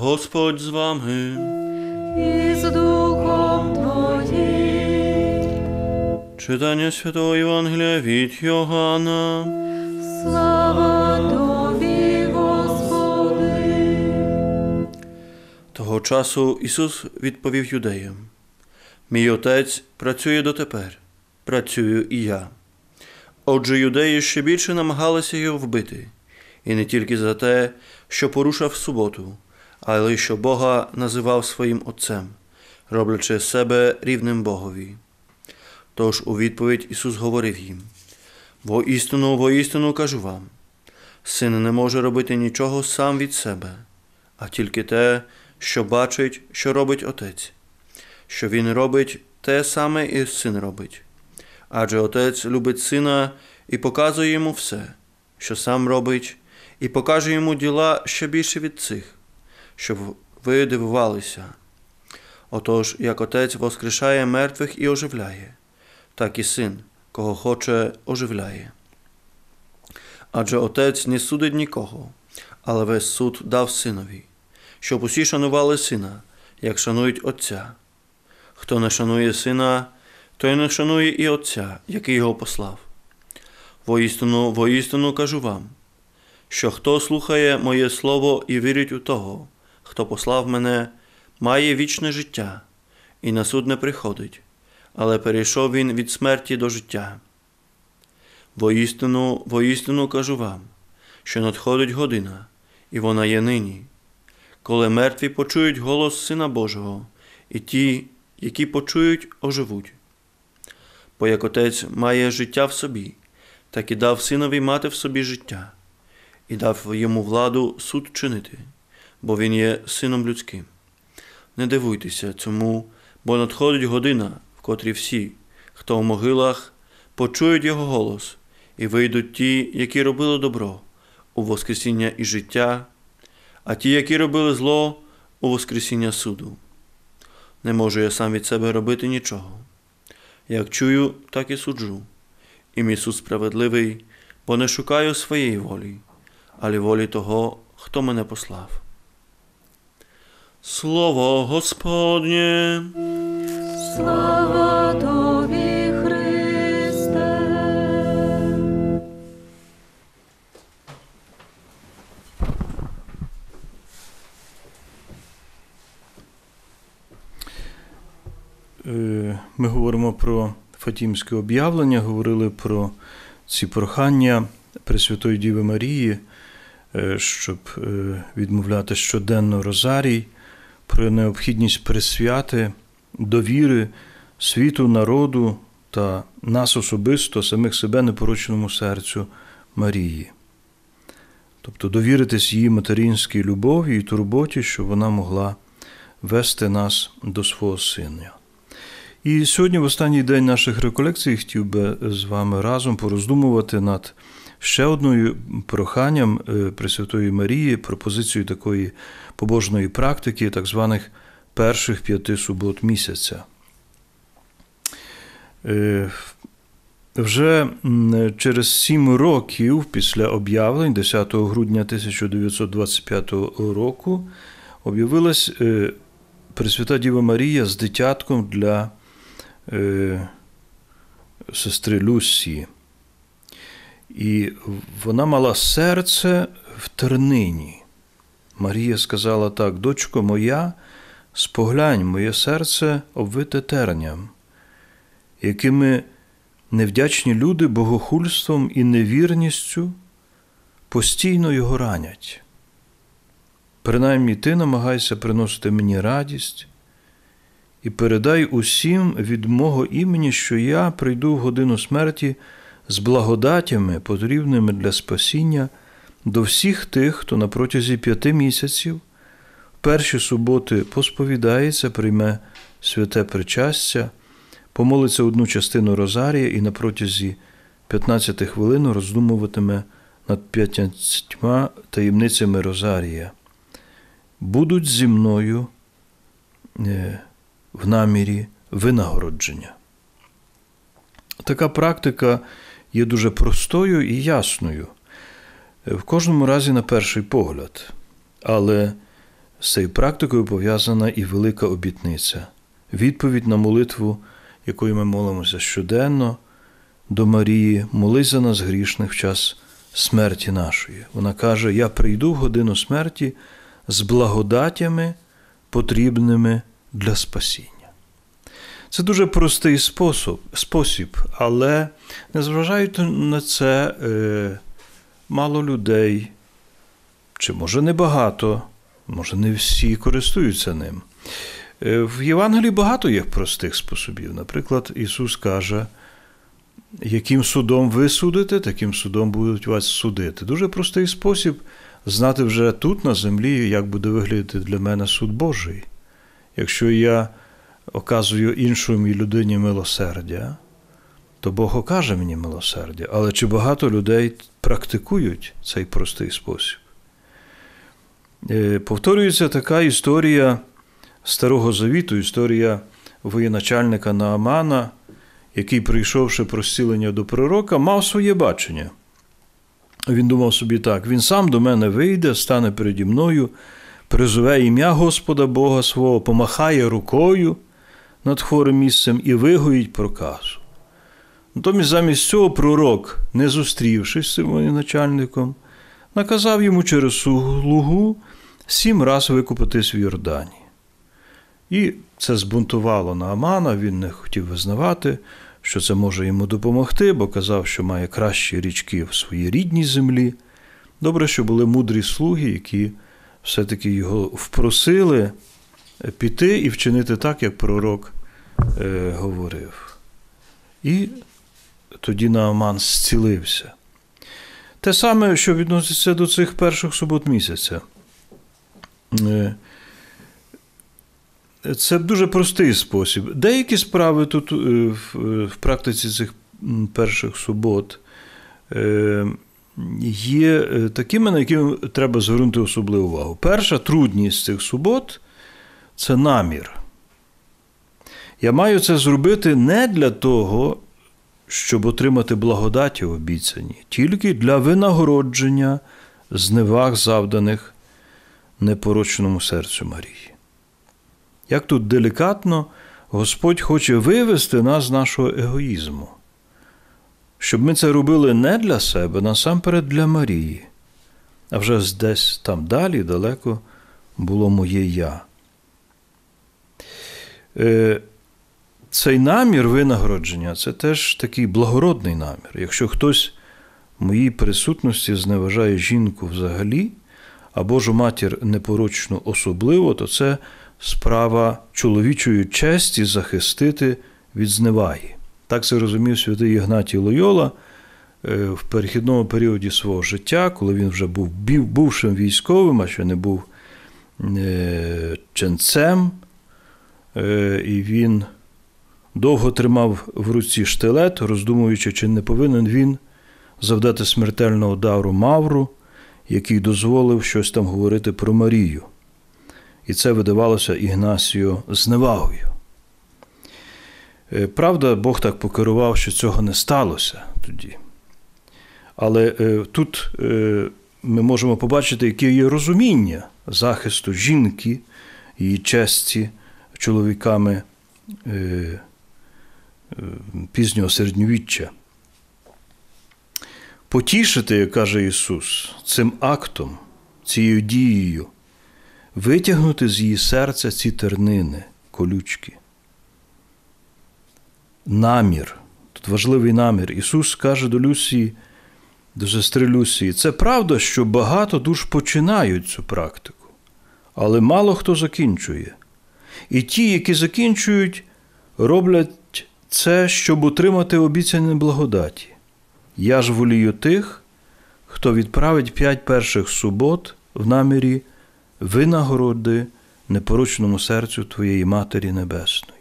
Господь з вами і з Духом Твоїм. Читання Святого Євангелія від Йоганна. Слава Тобі, Господи. Того часу Ісус відповів юдеям: Мій Отець працює дотепер, працюю і я. Отже, юдеї ще більше намагалися його вбити, і не тільки за те, що порушав суботу але й що Бога називав своїм Отцем, роблячи себе рівним Богові. Тож у відповідь Ісус говорив їм: Воістину, воістину кажу вам, син не може робити нічого сам від себе, а тільки те, що бачить, що робить Отець, що Він робить те саме і син робить. Адже Отець любить сина і показує йому все, що сам робить, і покаже йому діла ще більше від цих щоб ви дивувалися. Отож, як Отець воскрешає мертвих і оживляє, так і син, кого хоче, оживляє. Адже Отець не судить нікого, але весь суд дав синові, щоб усі шанували сина, як шанують Отця. Хто не шанує сина, той не шанує і Отця, який його послав. Воістину, воістину кажу вам, що хто слухає моє слово і вірить у того, хто послав мене, має вічне життя і на суд не приходить, але перейшов він від смерті до життя. Воістину, воістину кажу вам, що надходить година, і вона є нині, коли мертві почують голос Сина Божого, і ті, які почують, оживуть. Бо як отець має життя в собі, так і дав синові мати в собі життя, і дав йому владу суд чинити бо Він є Сином людським. Не дивуйтеся цьому, бо надходить година, в котрій всі, хто в могилах, почують Його голос і вийдуть ті, які робили добро, у Воскресіння і життя, а ті, які робили зло, у Воскресіння суду. Не можу я сам від себе робити нічого. Як чую, так і суджу, і мій суд справедливий, бо не шукаю своєї волі, але волі того, хто мене послав. Слово Господнє. Слава Тобі, Христе. Е, ми говоримо про Фатімське об'явлення, говорили про ці прохання Пресвятої Діви Марії, е, щоб е, відмовляти щоденно Розарій про необхідність присвяти довіри світу, народу та нас особисто, самих себе непорочному серцю Марії. Тобто довіритись її материнській любові і турботі, щоб вона могла вести нас до свого сина. І сьогодні, в останній день наших реколекцій, хотів би з вами разом пороздумувати над Ще одною проханням е, Пресвятої Марії, пропозицією такої побожної практики, так званих перших п'яти субот місяця. Е, вже через сім років після об'явлень 10 грудня 1925 року об'явилась е, Пресвята Діва Марія з дитятком для сестри Люсії. І вона мала серце в тернині. Марія сказала так: дочко моя, споглянь моє серце обвите терням, якими невдячні люди богохульством і невірністю постійно його ранять. Принаймні ти намагайся приносити мені радість і передай усім від мого імені, що я прийду в годину смерті з благодатями, потрібними для спасіння, до всіх тих, хто на протязі п'яти місяців в перші суботи посповідається, прийме святе причастя, помолиться одну частину Розарія і на протязі 15 хвилин роздумуватиме над п'ятнадцятьма таємницями Розарія. Будуть зі мною е, в намірі винагородження. Така практика є дуже простою і ясною, в кожному разі на перший погляд. Але з цією практикою пов'язана і велика обітниця, відповідь на молитву, якою ми молимося щоденно до Марії, молись за нас грішних в час смерті нашої. Вона каже: Я прийду в годину смерті з благодатями, потрібними для спасіння. Це дуже простий спосіб, спосіб, але незважаючи на це, е, мало людей, чи може небагато, може не всі користуються ним. Е, в Євангелії багато є простих способів. Наприклад, Ісус каже, яким судом ви судите, таким судом будуть вас судити. Дуже простий спосіб знати вже тут, на землі, як буде виглядати для мене суд Божий. Якщо я оказую іншому людині милосердя, то Бог окаже мені милосердя. Але чи багато людей практикують цей простий спосіб? Е, повторюється така історія Старого Завіту, історія воєначальника Наамана, який, прийшовши про зцілення до пророка, мав своє бачення. Він думав собі так: він сам до мене вийде, стане переді мною, призове ім'я Господа Бога свого, помахає рукою над хворим місцем і вигоїть проказу. Натомість замість цього пророк, не зустрівшись з цим начальником, наказав йому через слугу сім раз викупитись в Йордані. І це збунтувало Наамана, він не хотів визнавати, що це може йому допомогти, бо казав, що має кращі річки в своїй рідній землі. Добре, що були мудрі слуги, які все-таки його впросили піти і вчинити так, як пророк е, говорив. І тоді Нааман зцілився. Те саме, що відноситься до цих перших субот місяця. Е, це дуже простий спосіб. Деякі справи тут е, в практиці цих перших субот е, є е, такими, на які треба звернути особливу увагу. Перша трудність цих субот це намір. Я маю це зробити не для того, щоб отримати благодаті обіцяні, тільки для винагородження зневаг, завданих непорочному серцю Марії. Як тут делікатно Господь хоче вивести нас з нашого егоїзму, щоб ми це робили не для себе, насамперед для Марії, а вже десь там далі, далеко було моє я. Е, цей намір винагородження це теж такий благородний намір. Якщо хтось в моїй присутності зневажає жінку взагалі, а Божу матір непорочну особливо, то це справа чоловічої честі захистити від зневаги. Так це розумів святий Ігнатій Лойола е, в перехідному періоді свого життя, коли він вже був бувшим військовим, а ще не був е, ченцем. Е, і він довго тримав в руці штилет, роздумуючи, чи не повинен він завдати смертельного удару Мавру, який дозволив щось там говорити про Марію. І це видавалося Ігнасію зневагою. Е, правда, Бог так покерував, що цього не сталося тоді. Але е, тут ми можемо побачити, яке є розуміння захисту жінки, її честі чоловіками е, е, пізнього середньовіччя. Потішити, каже Ісус, цим актом, цією дією, витягнути з її серця ці тернини, колючки. Намір. Тут важливий намір. Ісус каже до Люсії, до сестри Люсії, це правда, що багато душ починають цю практику, але мало хто закінчує. І ті, які закінчують, роблять це, щоб утримати обіцяні благодаті. Я ж волію тих, хто відправить п'ять перших субот в намірі винагороди непорочному серцю Твоєї Матері Небесної.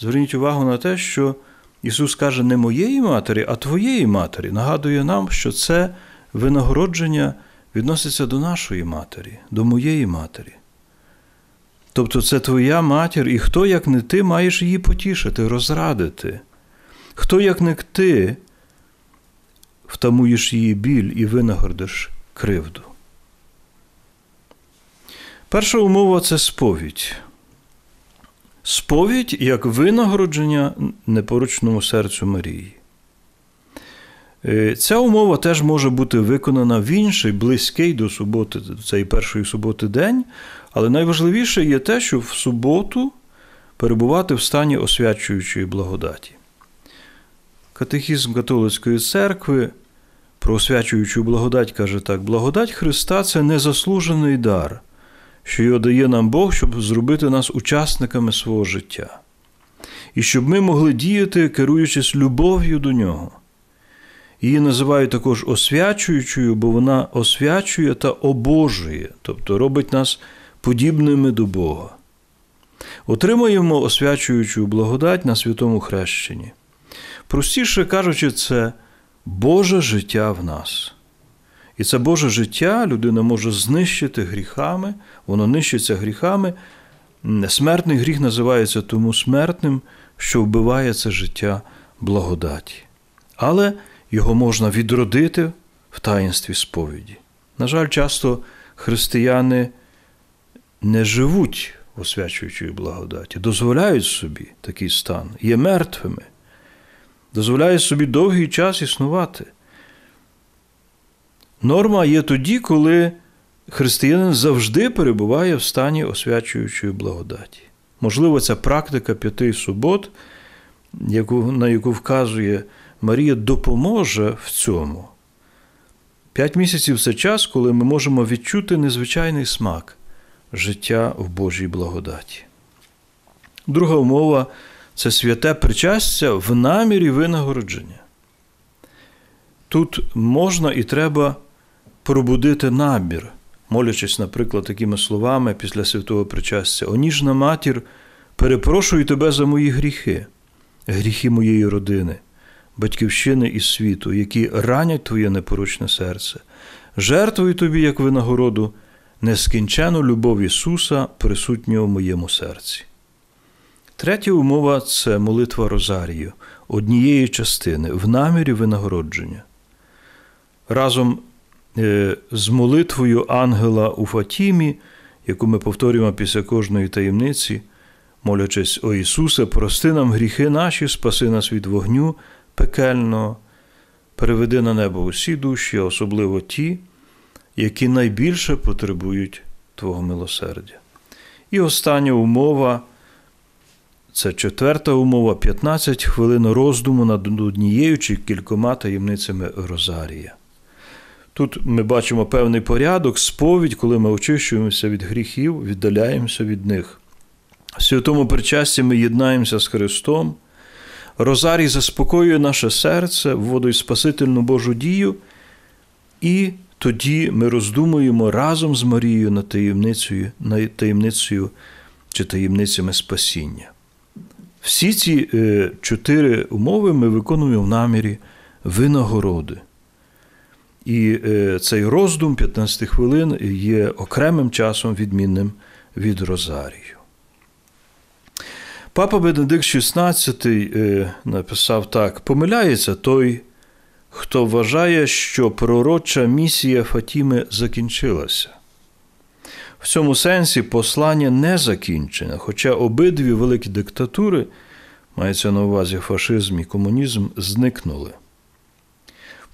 Зверніть увагу на те, що Ісус каже, не моєї матері, а Твоєї матері. Нагадує нам, що це винагородження відноситься до нашої матері, до моєї матері. Тобто це твоя матір, і хто, як не ти, маєш її потішити, розрадити. Хто, як не ти, втамуєш її біль і винагородиш кривду. Перша умова це сповідь. Сповідь як винагородження непорочному серцю Марії. Е, ця умова теж може бути виконана в інший близький до суботи, до цієї першої суботи день, але найважливіше є те, що в суботу перебувати в стані освячуючої благодаті. Катехізм католицької церкви про освячуючу благодать каже так: благодать Христа це незаслужений дар, що його дає нам Бог, щоб зробити нас учасниками свого життя, і щоб ми могли діяти, керуючись любов'ю до нього. Її називають також освячуючою, бо вона освячує та обожує, тобто робить нас подібними до Бога. Отримаємо освячуючу благодать на святому хрещенні. Простіше кажучи, це Боже життя в нас. І це Боже життя людина може знищити гріхами, воно нищиться гріхами. Смертний гріх називається тому смертним, що вбиває це життя благодаті. Але його можна відродити в таїнстві сповіді. На жаль, часто християни не живуть освячуючої благодаті, дозволяють собі такий стан, є мертвими, дозволяють собі довгий час існувати. Норма є тоді, коли християнин завжди перебуває в стані освячуючої благодаті. Можливо, ця практика п'яти субот, на яку вказує Марія, допоможе в цьому. П'ять місяців це час, коли ми можемо відчути незвичайний смак життя в Божій благодаті. Друга умова це святе причастя в намірі винагородження. Тут можна і треба пробудити намір, молячись, наприклад, такими словами після святого причастя: оніжна матір, перепрошую тебе за мої гріхи, гріхи моєї родини, батьківщини і світу, які ранять твоє непорочне серце, жертвую тобі, як винагороду, нескінчену любов Ісуса присутню в моєму серці. Третя умова це молитва Розарію, однієї частини в намірі винагородження. Разом е, з молитвою ангела у Фатімі, яку ми повторюємо після кожної таємниці, молячись о Ісусе, прости нам гріхи наші, спаси нас від вогню пекельного, переведи на небо усі душі, особливо ті, які найбільше потребують Твого милосердя. І остання умова, це четверта умова, 15 хвилин роздуму над однією чи кількома таємницями Розарія. Тут ми бачимо певний порядок, сповідь, коли ми очищуємося від гріхів, віддаляємося від них. В святому причасті ми єднаємося з Христом. Розарій заспокоює наше серце, вводить Спасительну Божу дію і тоді ми роздумуємо разом з Марією над таємницею, над таємницею чи таємницями спасіння. Всі ці е, чотири умови ми виконуємо в намірі винагороди. І е, цей роздум 15 хвилин є окремим часом, відмінним від Розарію. Папа Бенедикт XVI е, написав так: помиляється той хто вважає, що пророча місія Фатіми закінчилася. В цьому сенсі послання не закінчене, хоча обидві великі диктатури, мається на увазі фашизм і комунізм, зникнули.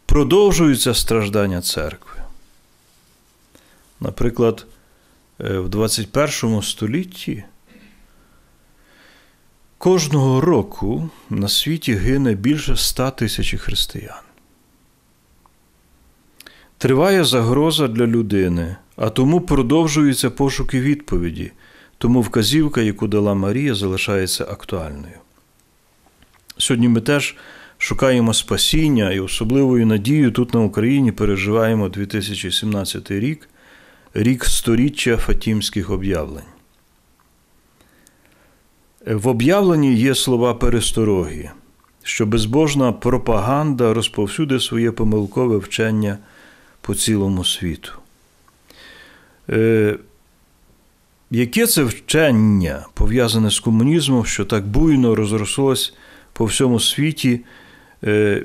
Продовжуються страждання церкви. Наприклад, е, в 21 столітті кожного року на світі гине більше ста тисяч християн. Триває загроза для людини, а тому продовжуються пошуки відповіді, тому вказівка, яку дала Марія, залишається актуальною. Сьогодні ми теж шукаємо спасіння і особливою надією тут на Україні переживаємо 2017 рік, рік сторіччя Фатімських об'явлень. В об'явленні є слова пересторогі що безбожна пропаганда розповсюди своє помилкове вчення по цілому світу. Е, Яке це вчення пов'язане з комунізмом, що так буйно розрослось по всьому світі? Е,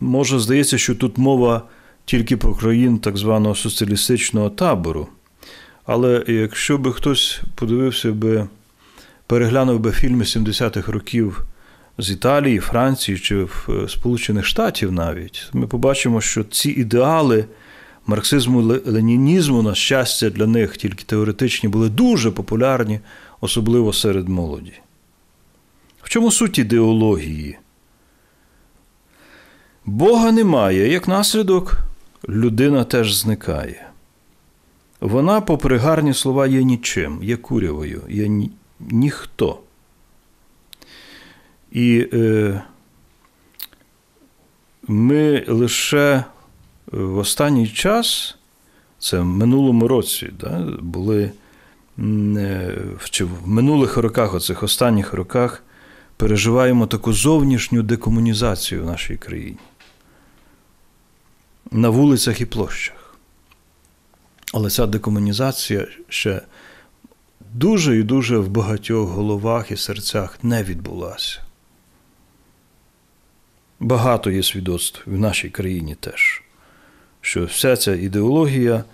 Може, здається, що тут мова тільки про країн так званого соціалістичного табору. Але якщо би хтось подивився би, переглянув би фільми 70-х років з Італії, Франції чи в е, Сполучених Штатів навіть, ми побачимо, що ці ідеали марксизму ленінізму, на щастя, для них тільки теоретичні, були дуже популярні, особливо серед молоді. В чому суть ідеології? Бога немає, як наслідок, людина теж зникає. Вона, попри гарні слова, є нічим, є курявою, є ніхто. І е, ми лише е, в останній час, це в минулому році, да, були е, чи в минулих роках, оцих останніх роках, переживаємо таку зовнішню декомунізацію в нашій країні. На вулицях і площах. Але ця декомунізація ще дуже і дуже в багатьох головах і серцях не відбулася багато є свідоцтв в нашій країні теж, що вся ця ідеологія,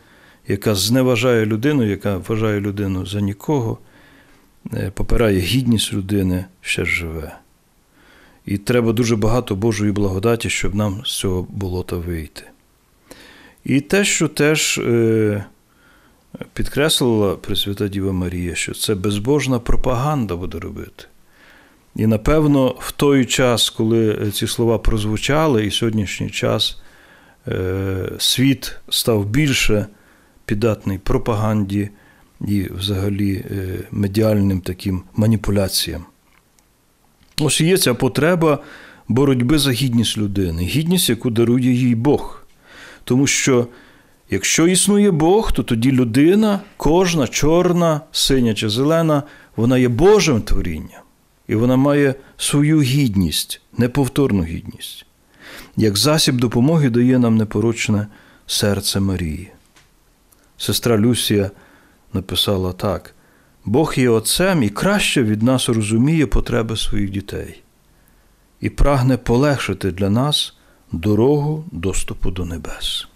яка зневажає людину, яка вважає людину за нікого, е, попирає гідність людини ще живе. І треба дуже багато Божої благодаті, щоб нам з цього болота вийти. І те, що теж е, підкреслила Пресвята Діва Марія, що це безбожна пропаганда буде робити. І напевно, в той час, коли е, ці слова прозвучали, і сьогоднішній час е, світ став більше піддатний пропаганді і взагалі е, медіальним таким маніпуляціям. Ось є ця потреба боротьби за гідність людини, гідність, яку дарує їй Бог. Тому що якщо існує Бог, то тоді людина, кожна чорна, синя чи зелена, вона є Божим творінням і вона має свою гідність, неповторну гідність. Як засіб допомоги дає нам непорочне серце Марії. Сестра Люсія написала так: Бог є Отцем і краще від нас розуміє потреби своїх дітей і прагне полегшити для нас дорогу доступу до небес.